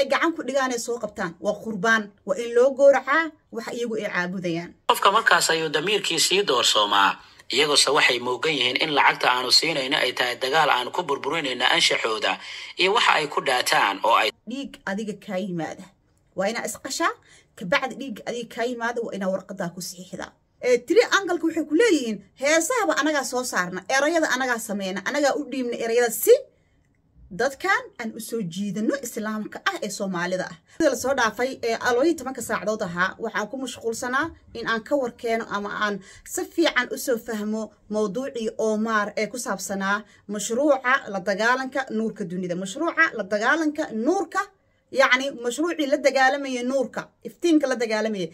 ay gacan ku dhigaan ay soo qabtaan waa qurbaan waa in loo gooracaa wax iyagu ay caabudayaan qofka markaas ayuu damiirkii sii doorsoomaa iyagoose waxay moogan yihiin in lacagta aanu siinayno ay tahay dagaal aanu ku burburinayno anshaxooda iyo waxa ay ku dhaataan oo ay dhiig adiga kaa yimaada waa inaa isqashaa kabacdi dhiig adiga kaa yimaada waa inaa warqadaa ku saxiixdaa tiri angalka waxay ku leeyihiin heesahaba anagaa soo saarna erayada anagaa sameyna anagaa u dhiibna erayada si dadkan aan u soo jiidano islaamka ah ee soomaalida ah sida lasoo dhaafay ee alooyin tobanka saacadood ahaa waxaan ku mashquulsanaa in aan ka warkeeno ama aan si fiican usoo fahmo mowduucii omar ee ku saabsanaa mashruuca la dagaalanka nuurka dunida mashruuca la dagaalanka nuurka yacni mashruucii la dagaalamaya nuurka iftiinka la dagaalamaya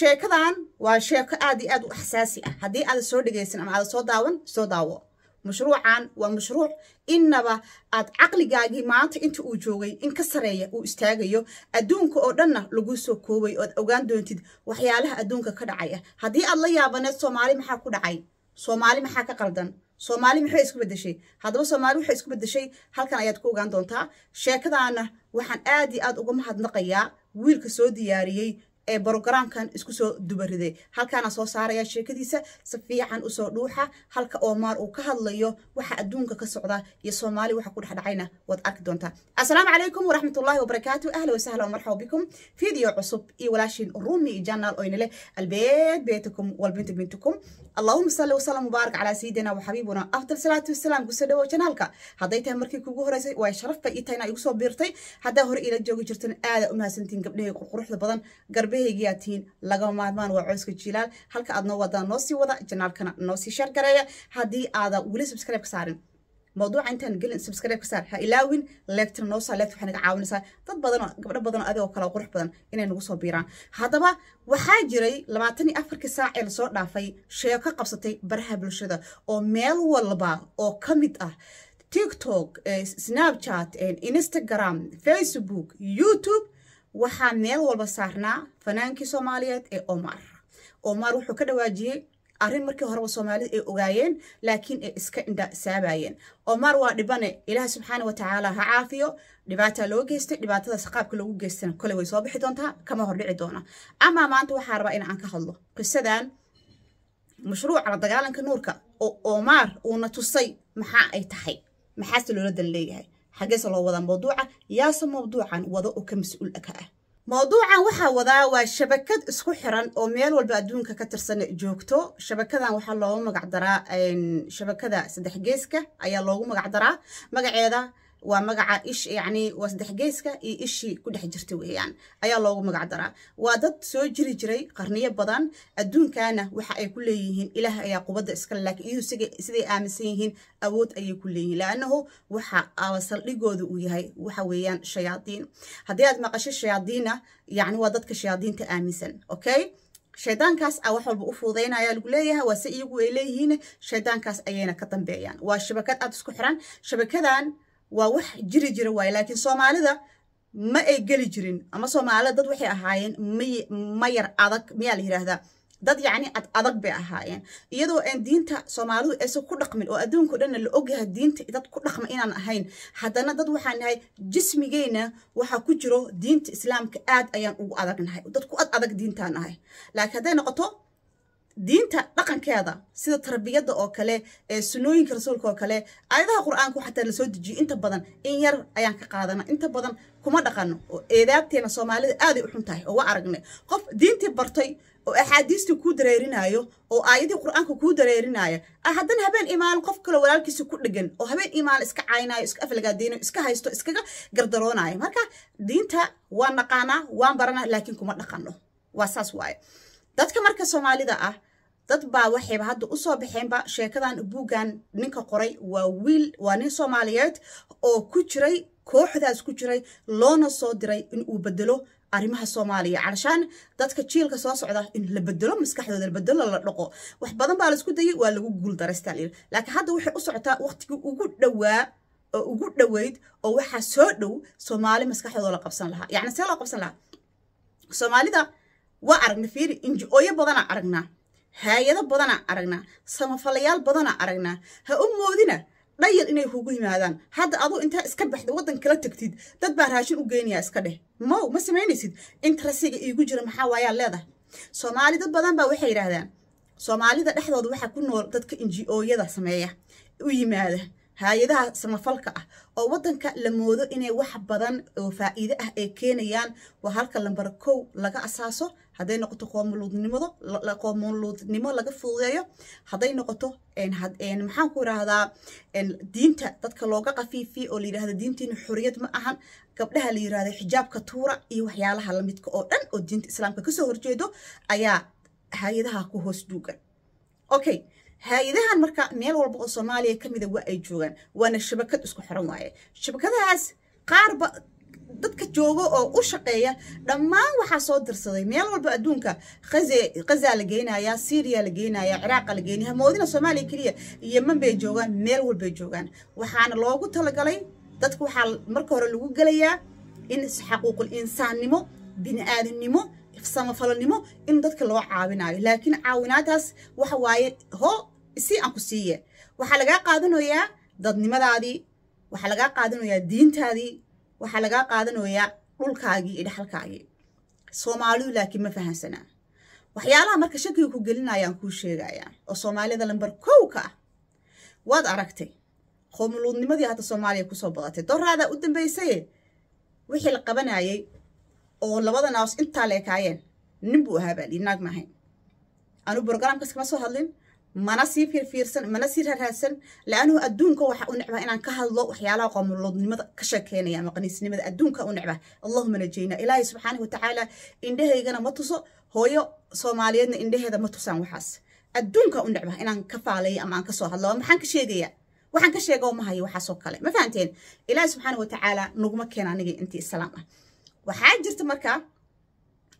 sheekadan waa sheeko aad iyo aad u axsaasi ah haddii aada soo dhegaysan ama aada soo daawan soo daawo mashruucan waa mashruuc inaba aad caqligaagii maanta inta uu joogay in ka sareeya uu istaagayo adduunka oo dhanna lagu soo koobay oad ogaan doontid waxyaalaha adduunka ka dhacaya haddii aad la yaabaneed soomaali maxaa ku dhacay soomaali maxaa ka qaldan soomaali maxaa isku bedeshay haddaba soomaali waxay isku bedeshay halkan ayaad ku ogaan doontaa sheekadaana waxaan aad iyo aad uga mahadnaqayaa wiilka soo diyaariyey brogramkan isku soo dubariday halkaana soo saaraya sheekadiisa si fiican usoo dhuuxa halka oomaar uu ka hadlayo waxa adduunka ka socda iyo soomaali waxa ku dhexdhacayna waad arki doontaa assalaamu calaykum waraxmatullaahi wabarakaatu ahla wasahla wamarxaba bikum video cusub iyo walaashiin rumi janaal oynale albeed beetakum walbinta bintukum allahuma salli wasalam mubaarak calaa sayidina waxabiibuna afdal salaatu wasalaam kuso dhawo janaalka hadday tahay markii kugu horeysay waa sharaf bay ii tahayna igu soo biirtay haddaa hore iila joogi jirtan aada u mahadsantiin qurquruxda badan garb warbahaygiyaa tihiin lagama maarmaan waa cooska jilaal halka aad noo wadaa wada janaalkana noo sii shargareeya haddii aada weli subscribe ka saarin mawduuca intaan gelin subscribe ka saar ha ilaawin leegtana noo saa waxay naga caawinaysaa dad badanoo gabdho badanoo adigoo kale qurux badan inay nagu soo biiraan haddaba waxaa jiray labaatan iyo afarkii saac ee lasoo dhaafay sheeko qabsatay baraha bulshada oo meel walba oo ka mid ah tiktok eh, snapchat instagram facebook youtube waxaa meel walba saarnaa fanaankii soomaaliyeed ee omar omar wuxuu ka dhawaajiyey arrin markii horeba soomaalida ay ogaayeen laakiin ay iska indha saabayeen omar waa dhibane ilaah subxaana watacaala ha caafiyo dhibaataa loo geystay dhibaatadaas qaabka loogu geystana kole way soo bixi doontaa kama hordhici doona amaa maanta waxaa rabaa in aan ka hadlo qisadan mashruuca la dagaalanka nuurka oo omar uuna tusay maxaa ay tahay maxaase loola dan leeyahay xaggeese loo wadaa mawduuca yaase mawduucan wada oo ka mas-uul ka ah mawduucan waxaa wadaa waa shabakad isku xiran oo meel walba adduunka ka tirsan joogto shabakadan waxaa loogu magacdaraa shabakada saddex geeska ayaa loogu magac daraa magaceeda waa magaca ish yacni waa saddexgeyska iyo ishii ku dhex jirta weeyaan ayaa loogu magac daraa waa dad soo jiri jiray qarniyo badan adduunkana waxa ay ku leeyihiin ilaah ayaa qubadda iskale laakiin iyuu siday aaminsan yihiin awood ayay ku leeyihiin laannahu waxa saldhigooda uu yahay waxa weeyaan shayaadiin haddii aad maqasho shayaadiina yacni waa dadka shayaadiinta aaminsan okay shaydaankaas a ah wax walba u fuudaynaya lagu leeyahay waa se iyagu ay leeyihiin shaydaankaas ayayna ka dambeeyaan waa shabakad aada isku xiran shabakadan waa wax jiri jira waay laakiin soomaalida ma ay geli jirin ama soomaalida dad waxay ahaayeen ma yar adag mayaa la yidhaahdaa dad yacni ad adag bay ahaayeen iyadoo aan diinta soomaalidu aysan ku dhaqmin oo adduunka dhanna la ogyaha diinta dad ku dhaqma inaan ahayn haddana dad waxaan nahay jismigeyna waxaa ku jiro diinta islaamka aad ayaan ugu adagnahay dad ku ad adag diintaan ahay laakiin hadday noqoto diinta dhaqankeeda sida tarbiyada oo kale ee sunooyinka rasuulka oo kale aayadaha qur-aanku xataa la dejiyo inta badan in yar ayaan ka qaadana inta badan kuma dhaqano oo eedaabteena soomaalida aaday u tahay oo waa aragnay qof diintii bartay oo axaadiistii kuu dareerinayo oo aayadii qur-aanka kuu dareerinaya ah, haddana habeen imaalo qof kaloo walaalkiisa ku dhegan oo habeen imaalo iska caynaayo iska aflagaadeynayo iska haysto iskaga gardaroonayo marka diinta waan naqaanaa waan baranaa laakiin kuma dhaqano waa saas waaye dadka marka soomaalida ah dad baa waxayba hadda usoo baxeenba sheekadan buugan ninka qoray waa wiil waa nin soomaaliyeed oo ku jiray kooxdaas ku jiray loona soo diray in uu bedelo arrimaha soomaaliya calashaan dadka jiilka soo socda in la bedelo maskaxdooda la bedelo la dhaqo wax badan baa laisku dayay waa lagu guuldaraysta laakiin hadda waxay u socotaa waqtigii ugu dhowaa oo ugu dhoweyd oo waxaa soo dhow soomaali maskaxdooda la qabsan lahaa yacni see loo qabsan lahaa soomaalida waa aragna fiiri inji-ooyo badanaa aragnaa haayado badanaa aragnaa samafalayaal badanaa aragnaa ha u moodina dhayal inay kugu yimaadaan hadda aduu intaa iska baxda waddan kala tagtid dad baa raashin u geynayaa iska dheh mow ma samaynaysid intarasiga iigu jira maxaa waayaa leedahay soomaali dad badan baa waxay yidhaahdaan soomaalida dhexdooda waxaa ku nool dadka inji-ooyada sameeya u yimaada haayadaha samafalka ah oo waddanka la moodo inay wax badan oo faa'iido ah ay keenayaan waa halka lambar kow laga asaaso hadday noqoto qoomaluudnimado qoomuluudnimo laga fududeeyo haday noqoto maxaan ku irahdaa diinta dadka looga qafiifiy oo layihahda diintiina xoriyad ma ahan gabdhaha la yirahda xijaabka tuura iyo waxyaalaha lamidka oo dhan oo diinta islaamka kasoo horjeedo ayaa hay-adaha ku hoos duugan okay hay-adahan marka meel walba oo soomaaliya kamida waa ay joogaan waana shabakad isku xoran waaye shabakadahaas qaarba dadka jooga oo u shaqeeya dhammaan waxaa soo dirsaday meel walba adduunka khazaa la geynayaa syriya la geynayaa ciraaqa la geynaya hamoodina soomaaliya keliya yeman bay joogaan meel walbay joogaan waxaana loogu talagalay dadka waxaa marka hore lagu gelayaa in xaquuqul insaannimo bini aadamnimo samafalonimo in dadka loo caawinayo laakiin caawinaadaas waxa waaye ho si aan ku siiye waxaa lagaa qaadanayaa dadnimadaadii waxaa lagaa qaadanayaa diintaadii waxaa lagaa qaadanayaa dhulkaagii iyo dhexalkaagii soomaalidu laakiin ma fahansanaa waxyaalaha marka shakiga ku gelinayaan kuu sheegayaa oo soomaalida lambar kow ka ah waad aragtay qoomuluudnimadii hadda soomaaliya kusoo badatay doraadaa u dambaysaye wixii la qabanayay oo labadanaas intaa la ekaayeen nin buu ahaabaa naag maahayn anuu brograamkas kama soo hadlin mana sii firfiirsan mana sii raraadsan laanuu adduunka waxa u necbaa inaan ka hadlo waxyaalaha qoomuloodnimada ka sheekeynaya ama adduunka u necbaa allahuma najayna ilaahay subxaanahu watacaala indhahaygana ma tuso hooyo soomaaliyeedna indhaheeda ma tusaan waxaas adduunka u necbaa inaan ka faalayo ama aan kasoo hadlo maxaan ka sheegayaa waxaan ka sheega ma hayo waxaasoo kale ma fahanteen ilaahay subxaanahu watacaala naguma keena anigii intii islaam ah waxaa jirta marka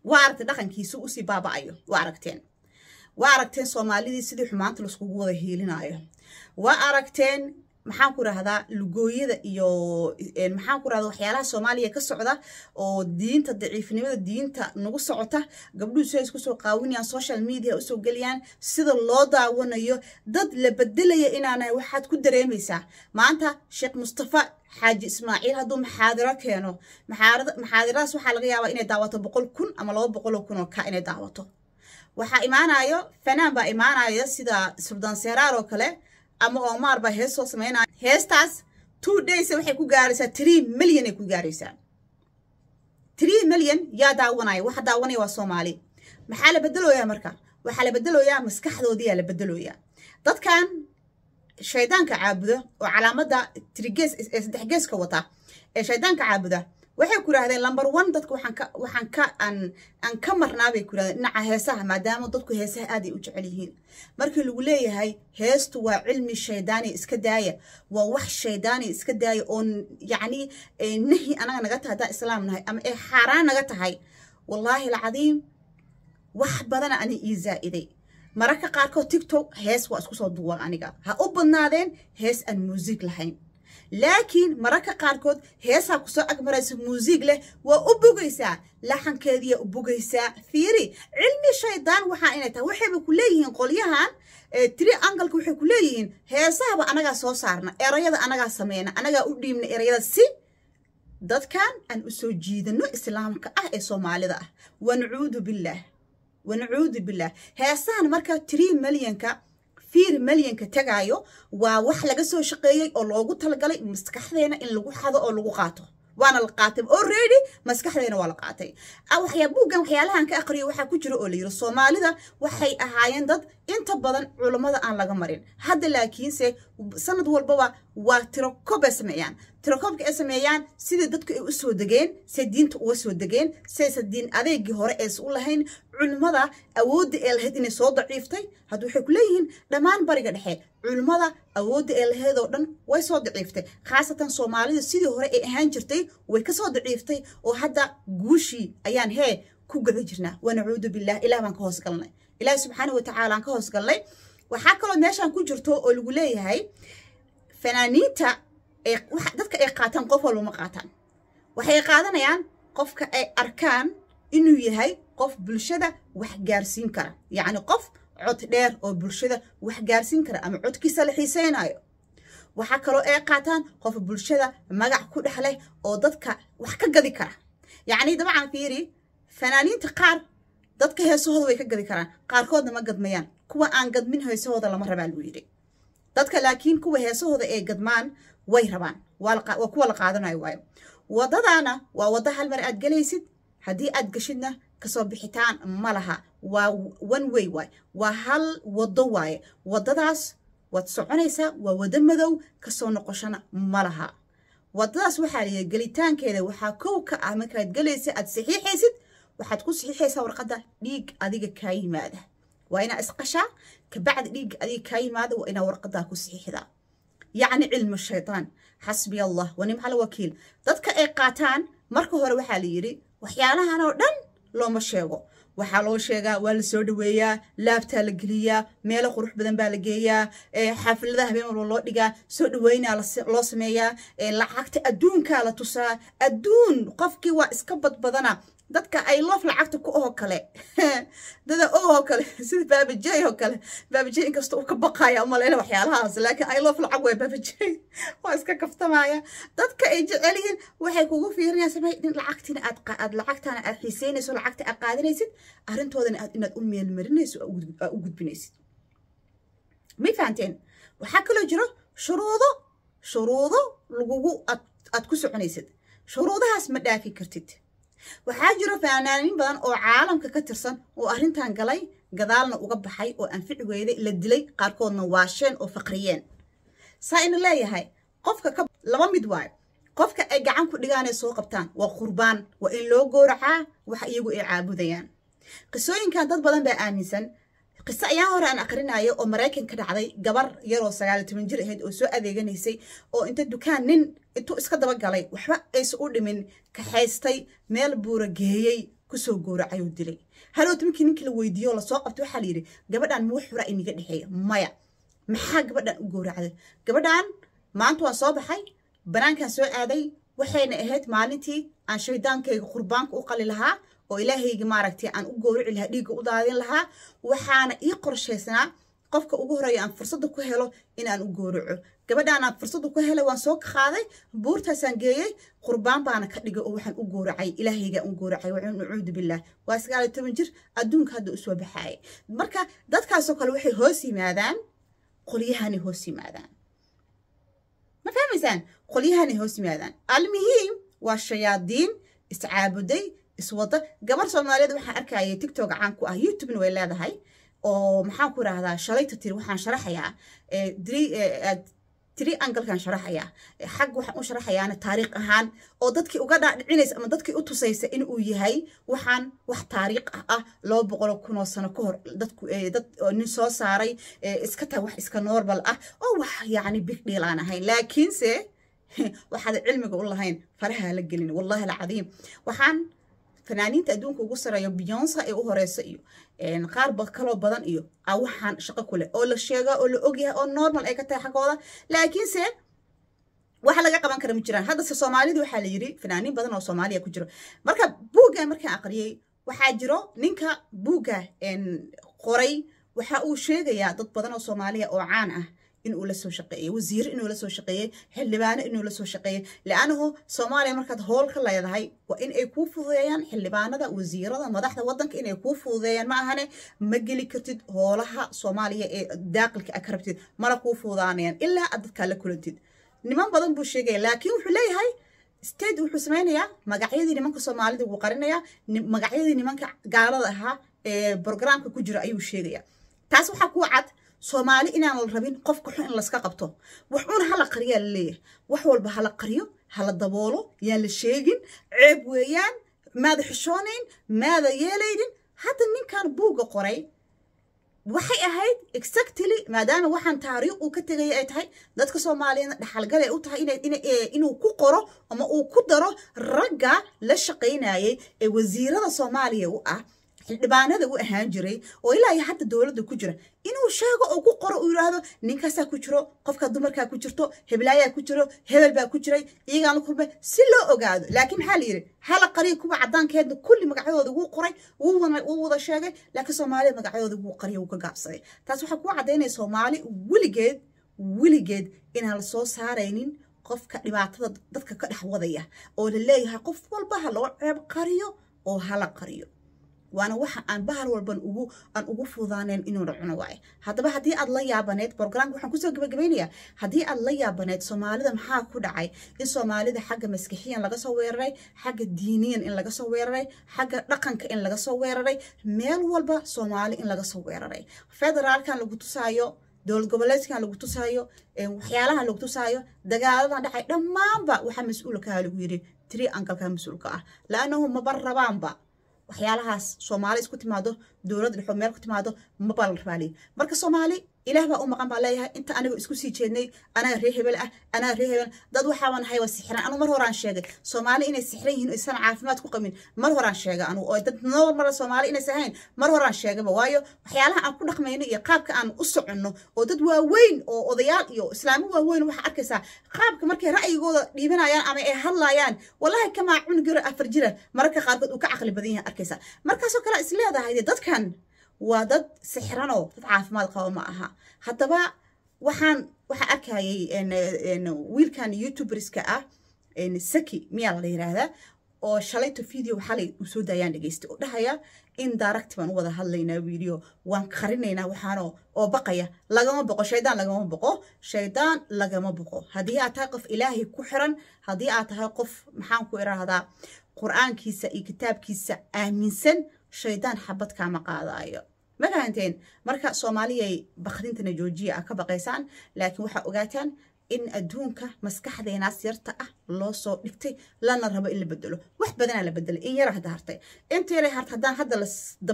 waa aragtay dhaqankiisu usii baaba'ayo waa aragteen waa aragteen soomaalidii sidii xumaanta laiskugu wada hiilinaayo waa aragteen maxaan ku rahdaa lugooyada iyo maxaan ku rahda waxyaalaha soomaaliya ka socda oo diinta daciifnimada diinta nagu socota gabdhuhu siday isku qaawinayaan social media usoo gelayaan sida loo daawanayo dad la bedelaya inaanahay waxaad ku dareemaysaa maanta sheekh mustafa xaaji ismaaciil hadduu maxaadiro keeno maxaadiradaas waxaa laga yaabaa inay daawato boqol kun ama laba boqoloo kun oo ka inay daawato waxaa imaanayo fanaan baa imaanayo sida suldaan oo kale ama oomaar baa hees soo samaynayo heestaas two days waxay ku gaaraysaa tree milyan ay ku gaaraysaa tree milyan yaa daawanaya waxa daawanaya waa soomaali maxaa la bedelooyaa marka waxaa la bedelooyaa maskaxdoodiiyaa la bedelooyaa dadkan shaydaanka caabuda oo calaamadda trigees ee saddex geeska wata ee shaydaanka caabuda waxay ku yidhaahdeen number one dadka waxaan ka aan ka marnaa bay ku yidhahdeen dhinaca heesaha maadaama dadku heesaha aaday u jecel yihiin markii lagu leeyahay heestu waa cilmi shaydaane iska daaya waa wax shaydaani iska daaya oo yacni eh, nahi anaga naga tahay haddaan islaam nahay ama ee xaaraan naga tahay wallaahi alcadiim wax badana ani ii zaa'iday mararka qaarkood tiktok hees waa isku soo duuwan aniga ha u badnaadeen hees aan muusiig lahayn laakiin mararka qaarkood heesaa kusoo agmaraysa muusiig leh waa u bogaysaa laxankeediiyaa u bogaysaa fiiri cilmi shaydaan waxaa inay tahay waxayba ku leeyihiin qolyahan tri angalka waxay ku leeyihiin heesahaba anagaa soo saarna erayada anagaa sameyna anagaa u dhiibna erayada si dadkan aan u soo jiidano islaamka ah ee soomaalida ah wancuudu billaah wancuudu billaah heesahan marka tiri milyanka fiir malyanka tagaayo waa wax laga soo shaqeeyey oo loogu talagalay maskaxdeena in lagu xado oo lagu qaato waana la qaatay already maskaxdeena waa la qaatay ah, waxyaa buuggan waxyaalahan ka aqriyo waxaa ku jira oo la yiri soomaalida waxay ahaayeen dad inta badan culummada aan laga marin hadda laakiinse sanad walbaba waa tiro ko sameeyaan tilakoobka ay sameeyaan sidai dadku ay u soo degeen say diinta uga soo degeen saysa diin adeegii hore aysa u lahayn culimmada awoodda ee lahayd inay soo daciiftay hadda waxay ku leeyihiin dhammaan bariga dhexe culimmada awoodda ee lahayd oo dhan way soo daciiftay khaasatan soomaalidu sidii hore ay ahaan jirtay way ka soo daciiftay oo hadda guushii ayaan hee ku gaco jirnaa waa nacuudu bilah ilah baan ka hoos galnay ilaah subxaana watacaala aan ka hoos galnay waxaa kaloo meeshaan ku jirto oo lagu leeyahay fanaaniinta dadka ay qaataan qof walba ma qaataan waxay qaadanayaan qofka ay arkaan inuu yahay qof bulshada wax gaarsiin kara yacni qof cod dheer oo bulshada wax gaarsiin kara ama codkiisa la xiiseynayo waxaa kaloo ay qaataan qof bulshada magac ku dhex leh oo dadka wax ka gadi kara yacni dabcan fiiri fanaaniinta qaar dadka heesahooda way ka gadi karaan qaarkoodna ma gadmayaan kuwa aan gadmin heesahooda lama rabaa luu yidhi dadka laakiin kuwa heesahooda ee gadmaan way rabaan waa kuwa la qaadanayo waayo waddadaana waa waddo hal mar aad gelaysid haddii aad gashidna kasoo bixitaan ma laha waa one way waay waa hal waddo waaye waddadaas waad soconaysaa waa waddo madow kasoo noqoshana ma laha waddadaas waxaa layidhi gelitaankeeda waxaa kow ka ah markaad gelaysa aad saxiixaysid waxaad ku saxiixaysaa warqadda dhiig adiga kaa yimaada waa inaa isqashaa kabacdi dhiigga adiga kaa yimaada waa inaa warqadaa ku saxiixdaa yacni cilmu shaydaan xasbiya allah waa nim hal wakiil dadka ay qaataan marka hore waxaa la yidhi waxyaalahan oo dhan looma sheego waxaa loo sheegaa waa la soo dhaweeyaa laabtaa la geliyaa meelo qurux badan baa la geeyaa xaafiladaha habeen walba loo dhigaa soo dhaweynaa loo sameeyaa lacagta adduunkaa la tusaa adduun qofkii waa iska badbadana dadka ay loof lacagta ku oo kale dada oo kale sida baabajey oo kale baabajey inkasta uu ka baqaya umaleyna waxyaalahaas laakiin ay loof lacag way baabajey waa iska kaftamaya dadka ay jecel waxay kugu fiirinaysaa may aad aad lacagtana aad xiiseynayso lacagta aad qaadanaysid arrintoodana aad inaad u meelmarinayso aad u gudbinaysid may fahanteen waxaa kaloo jiro shuruudo shuruudo lagugu aad aad ku soconaysid shuruudahaas ma dhaafi kartid waxaa jiro fanaaniin badan oo caalamka ka tirsan oo arrintan galay gadaalna uga baxay oo anfici weyday la dilay qaarkoodna waasheen oo faqriyeen saa ina leeyahay qofka ka laba mid waayo qofka ay gacan ku dhigaanay soo qabtaan waa qurbaan waa in loo gooracaa wax iyagu ay caabudayaan qisooyinkan dad badan baa aaminsan qiso ayaan hore aan akrinayo oo maraykan ka dhacday gabar yaroo sagaal toban jir ahayd oo soo adeeganaysay oo inta dukaan nin intuu iska daba galay waxba aysa u dhimin kaxaystay meel buura geeyey kusoo gowracayuu dilay haloo timinkii ninkii la weydiiyo lasoo qabtay waxaa layidhi gabadhaan muu xura inaga dhexeeya maya maxaa gabadhaan u gowracday gabadhaan maanta waa soo baxay banaankaan soo aaday waxayna ahayd maalintii aan shaydaankayga qurbaanka u qali lahaa oo ilaahayga maaragtay aan u gowrici lahaa dhiigga u daadin lahaa waxaana ii qorshaysanaa qofka ugu horeeya aan fursadda ku helo inaan u gowraco gabadhaanaan fursadda ku helay waan soo kaqaaday buurtaasaan geeyey qurbaan baana ka dhigay oo waxaan u gowracay ilaahaygaan u gowracay waxaan nacuudu billaah waa sagaaliyo toban jir adduunka hadda u soo marka dadkaasoo kale waxay hoos yimaadaan qolyahanay hoos yimaadaan ma fahmaysaan qolyahanay hoos yimaadaan almuhiim waa shayaadiin iscaabuday iswada gabar soomaaliyeed waxaan arkaya tictok caan ku ah youtubena way leedahay oo maxaan ku rahdaa shalayta tiri waxaan sharaxayaa tiri angalkaan sharaxayaa xag waxaan u sharaxayaana taariikh ahaan oo dadkii uga dhaadhicinaysa ama dadkii u tusaysa in uu yahay waxaan wax taariikh ah ah boqolo kunoo sano ka hor dad nin soo saaray iska tahay wax iska normal ah oo wax yacni big deal aan ahayn laakiinse waxaad cilmiga u lahayn faraha la gelin wallaahi alcadiim waxaan fanaaniinta adduunka ugu sareeyo beyonsa ee u horeysa iyo qaar kaloo badan iyo ah, waxaan shaqo kuleh oo la sheega oo la ogyahay oo normal ay ka tahay xagooda laakiinse wax laga qaban kara ma jiraan haddase soomaalida waxaa la yiri fanaaniin badan oo soomaaliya ku jiro marka buugga markaan aqriyey waxaa jiro ninka buugga qoray waxa uu sheegayaa dad badan oo soomaaliya oo caan ah inuu lasoo shaqeeyey wasiire inuu lasoo shaqeeyey xildhibaano inuu lasoo shaqeeyey liannahu soomaaliya markaad howl leedahay waa inay ay kuu fududeeyaan xildhibaanada wasiirada madaxda wadanka inay kuu fududeeyaan ma ahane ma geli kartid hoolaha soomaaliya ee daaqilka a rabtid mana kuu fududaanayaan ilaa aad dadkaa la kulantid niman badan buu sheegaya laakiin wuxuu leeyahay state wuxuu samaynayaa magacyadii nimanka soomaalida wuu qarinayaa magacyadii nimanka gaalada ahaa ee brogramka ku jira ayuu sheegayaa taas waxaa kuu cad soomaali inaan la rabin qof xun in laska qabto wax una hala qariyaa la leeyahay wax walba hala qariyo hala daboolo yaan la sheegin ceeb weeyaan maada xishoonayn maada yeelaynin hadda ninkan buugga qoray waxay ahayd exactly maadaama waxaan taariikh uu ka tegaya ay tahay dadka soomaaliyeedna dhaxalgal ay u tahay eh, inuu ku qoro ama uu ku daro ragga la shaqaynayay ee wasiirada soomaaliya u ah xildhibaanada u ahaan jiray oo ilaa iyo hadda dowladda ku jira inuu sheego oo ku qoro uu yidhaahdo ninkaasaa ku jiro qofka dumarkaa ku jirto heblaayaa ku jiro hebel baa ku jiray iyagaan la kulmay si loo ogaado laakiin maxaa la yidhi hala qariya kuwa caddaankeedna kulli magacyadooda wuu qoray wuu wada sheegay laakiin soomaaliya magacyadooda wuu qariya wuu ka gaabsaday taas waxaa kuu caddaynaya soomaali weligeed weligeed inaan la soo saaraynin qofka dhibaatada dadka ka dhex wadaya oo la leeyahay qof walba ha loo ceeb qariyo oo hala qariyo waana waxa aan bahal walban ugu aan ugu fudaanayn inuuna cuno waaye haddaba haddii aad la yaabaneyd borogramka waxaan kusoo gabagabeynayaa haddii aad la yaabaneyd soomaalida maxaa ku dhacay in soomaalida xagga maskixiyan laga soo weeraray xagga diiniyan in laga soo weeraray xagga dhaqanka in laga soo weeraray meel walba soomaali in laga soo weeraray federaalkan lagu tusaayo dowlad goboleedkan lagu tusaayo waxyaalahan lagu tusaayo dagaaladan dhacay dhammaanba waxaa mas-uulkaa lagu yidhi tri ankalkaa mas-uulka ah la-annahu maba rabaanba waxyaalahaas soomaali isku timaado dowlad dhexo meel ku timaado mabaa la raaliya marka soomaali ilaah baa u maqan baa leeyahay inta aniga isku sii jeednay anaa ree hebel ah anaa ree hebel dad waxaaban ahay waa sixiran anuu mar horaan sheegay soomaali inay sixran yihiin aysan caafimaad ku qabin mar horaan sheegay anugu oo dad nool mara soomaali inays ahayn mar horaan sheegaba waayo waxyaalaha aan ku dhaqmayno iyo qaabka aan u soconno oo dad waaweyn oo odayaal iyo islaamo waaweyn waxaa arkaysaa qaabka markay ra'yigooda dhiibanayaan ama ay hadlayaan wallahi kamaa cunugiro afar jira mararka qaarkood uu ka caqli badan yahay arkaysaa markaasoo kale is dadkan waa dad sixranoo dad caafimaad qabo ma aha haddaba waxaan waxaa arkayay wiilkan youtuberska ah saki miyaa la yihahdaa oo shalayto video xalay uu daayaan dhageystay oo dhahaya in direct baan u wada hadlaynaa video waan qarinaynaa waxaanoo oo baqaya lagama boqo shaydaan lagama boqo shaydaan lagama boqo haddii aad tahay qof ilaahay ku xiran haddii aad tahay qof maxaan ku irahdaa qur-aankiisa iyo kitaabkiisa aaminsan shaydaan xabad kaama qaadaayo magahanteen marka soomaaliyay bakdintana joojiya a ka baqaysaan laakiin waxaa ogaataan in adduunka maskaxdeenaas yarta ah loo soo dhigtay lana rabo in la bedelo wax badanaa la bedelay in yara ah hadda hartay inta harta haddaan hadda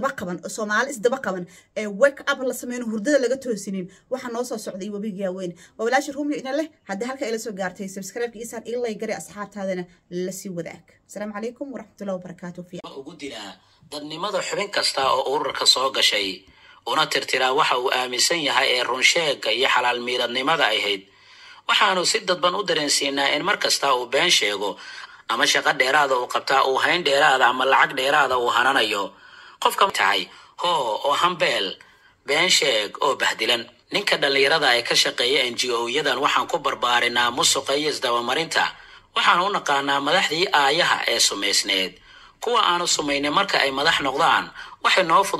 la qaban soomaali is qaban ee wake up la sameyn hurdada laga toosinin waxaa noo soo socday webigaa weyn waa walaashi rumli ina halka ila soo gaartay subscribe isaan ilay gari asxaabtaadana la wadaag asalaamu calaykum waraxmatullahi wabarakaatu ugu dilaa dadnimada xubin kasta oo ururka soo gashay una tirtiraa waxa uu aaminsan yahay ee runsheegga iyo xalaal miiradnimada ahayd waxaanu si dadban u dareensiinaa in mar kasta uu been sheego ama shaqo dheeraada uu qabtaa uu hayn dheeraada ama lacag dheeraada uu hananayo qofka tahay hoo oo hambeel been sheeg oo bahdilan ninka dhallinyarada ee ka shaqeeya n g o-yadan waxaan ku barbaarinaa musuqa iyo isdabamarinta waxaan u naqaanaa madaxdii aayaha ee sumaysneed kuwa aanu sumaynin marka ay madax noqdaan waxay noo fudud